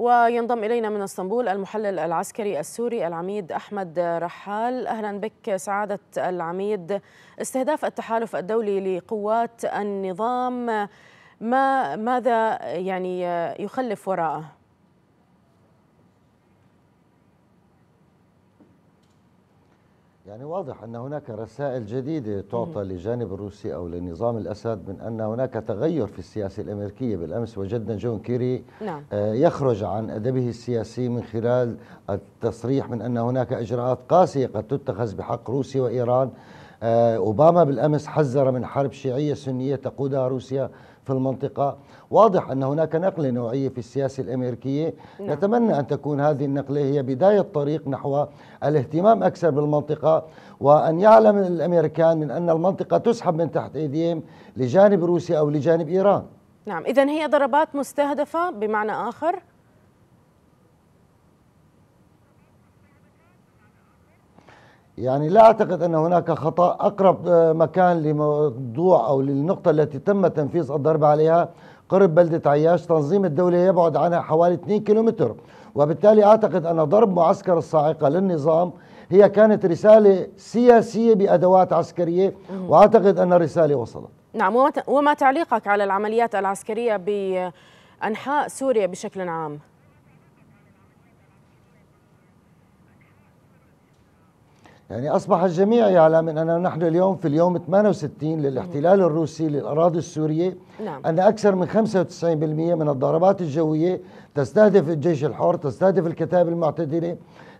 وينضم إلينا من اسطنبول المحلل العسكري السوري العميد أحمد رحال أهلا بك سعادة العميد استهداف التحالف الدولي لقوات النظام ما ماذا يعني يخلف وراءه؟ يعني واضح أن هناك رسائل جديدة تعطى للجانب الروسي أو لنظام الأسد من أن هناك تغير في السياسة الأمريكية بالأمس وجدنا جون كيري نعم. آه، يخرج عن أدبه السياسي من خلال التصريح من أن هناك إجراءات قاسية قد تتخذ بحق روسيا وإيران آه، أوباما بالأمس حذر من حرب شيعية سنية تقودها روسيا في المنطقة واضح أن هناك نقلة نوعية في السياسة الأمريكية نعم. نتمنى أن تكون هذه النقلة هي بداية طريق نحو الاهتمام أكثر بالمنطقة وأن يعلم الأمريكان من أن المنطقة تسحب من تحت أيديهم لجانب روسيا أو لجانب إيران نعم إذا هي ضربات مستهدفة بمعنى آخر يعني لا اعتقد ان هناك خطا اقرب آه، مكان لموضوع او للنقطه التي تم تنفيذ الضرب عليها قرب بلده عياش تنظيم الدوله يبعد عنها حوالي 2 كيلومتر وبالتالي اعتقد ان ضرب معسكر الصاعقه للنظام هي كانت رساله سياسيه بادوات عسكريه واعتقد ان الرساله وصلت نعم وما تعليقك على العمليات العسكريه بانحاء سوريا بشكل عام يعني أصبح الجميع يعلم أننا نحن اليوم في اليوم 68 للاحتلال الروسي للأراضي السورية نعم. أن أكثر من 95% من الضربات الجوية تستهدف الجيش الحر تستهدف الكتائب المعتدلة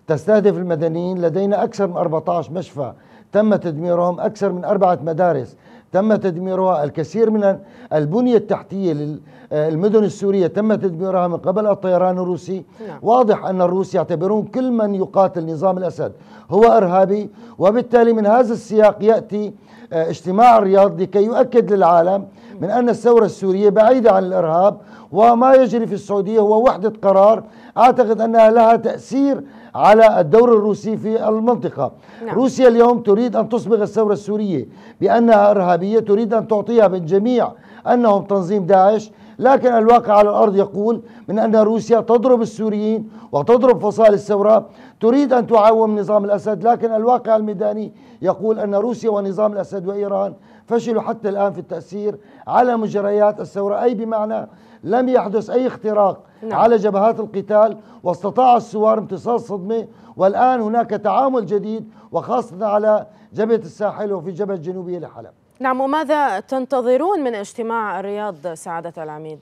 تستهدف المدنيين لدينا أكثر من 14 مشفى تم تدميرهم أكثر من أربعة مدارس تم تدميرها الكثير من البنية التحتية للمدن آه، السورية تم تدميرها من قبل الطيران الروسي نعم. واضح أن الروس يعتبرون كل من يقاتل نظام الأسد هو إرهابي وبالتالي من هذا السياق يأتي آه، اجتماع الرياض لكي يؤكد للعالم من أن الثورة السورية بعيدة عن الإرهاب وما يجري في السعودية هو وحدة قرار أعتقد أنها لها تأثير على الدور الروسي في المنطقة نعم. روسيا اليوم تريد أن تصبغ الثورة السورية بأنها إرهابية تريد أن تعطيها بالجميع أنهم تنظيم داعش لكن الواقع على الأرض يقول من أن روسيا تضرب السوريين وتضرب فصائل الثورة تريد أن تعاوم نظام الأسد لكن الواقع الميداني يقول أن روسيا ونظام الأسد وإيران فشلوا حتى الآن في التأثير على مجريات الثورة أي بمعنى لم يحدث أي اختراق نعم. على جبهات القتال واستطاع الثوار امتصاص الصدمة والآن هناك تعامل جديد وخاصة على جبهة الساحل وفي الجبهة الجنوبية لحلب نعم وماذا تنتظرون من اجتماع الرياض سعادة العميد؟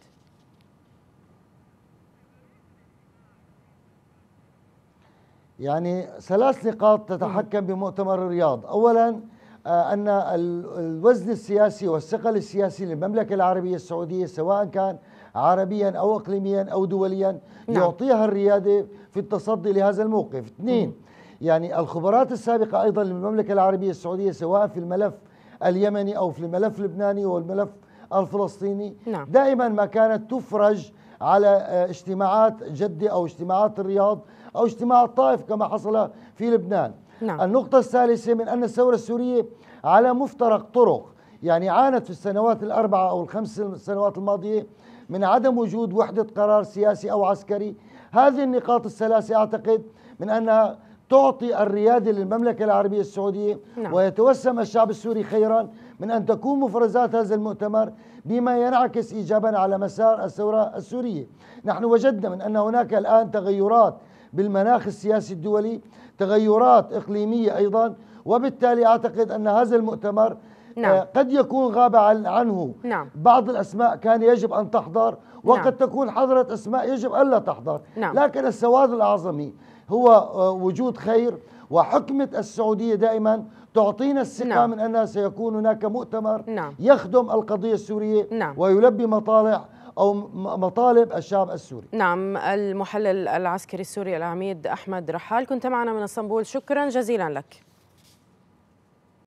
يعني ثلاث نقاط تتحكم بمؤتمر الرياض أولاً آه، أن الوزن السياسي والثقل السياسي للمملكة العربية السعودية سواء كان عربيا أو إقليميا أو دوليا نعم. يعطيها الريادة في التصدي لهذا الموقف اثنين يعني الخبرات السابقة أيضا للمملكة العربية السعودية سواء في الملف اليمني أو في الملف اللبناني والملف الفلسطيني نعم. دائما ما كانت تفرج على آه، اجتماعات جدة أو اجتماعات الرياض أو اجتماع الطائف كما حصل في لبنان نعم. النقطة الثالثة من أن الثورة السورية على مفترق طرق يعني عانت في السنوات الأربعة أو الخمس سنوات الماضية من عدم وجود وحدة قرار سياسي أو عسكري هذه النقاط الثلاثة أعتقد من أنها تعطي الريادة للمملكة العربية السعودية نعم. ويتوسم الشعب السوري خيرا من أن تكون مفرزات هذا المؤتمر بما ينعكس إيجابا على مسار الثورة السورية نحن وجدنا من أن هناك الآن تغيرات بالمناخ السياسي الدولي تغيرات إقليمية أيضا وبالتالي أعتقد أن هذا المؤتمر آه، نعم. قد يكون غاب عنه نعم. بعض الأسماء كان يجب أن تحضر وقد نعم. تكون حضرت أسماء يجب ألا تحضر نعم. لكن السواد الأعظمي هو آه، وجود خير وحكمة السعودية دائما تعطينا الثقة نعم. من أنها سيكون هناك مؤتمر نعم. يخدم القضية السورية نعم. ويلبي مطالع أو مطالب الشعب السوري نعم المحلل العسكري السوري العميد أحمد رحال كنت معنا من اسطنبول شكرا جزيلا لك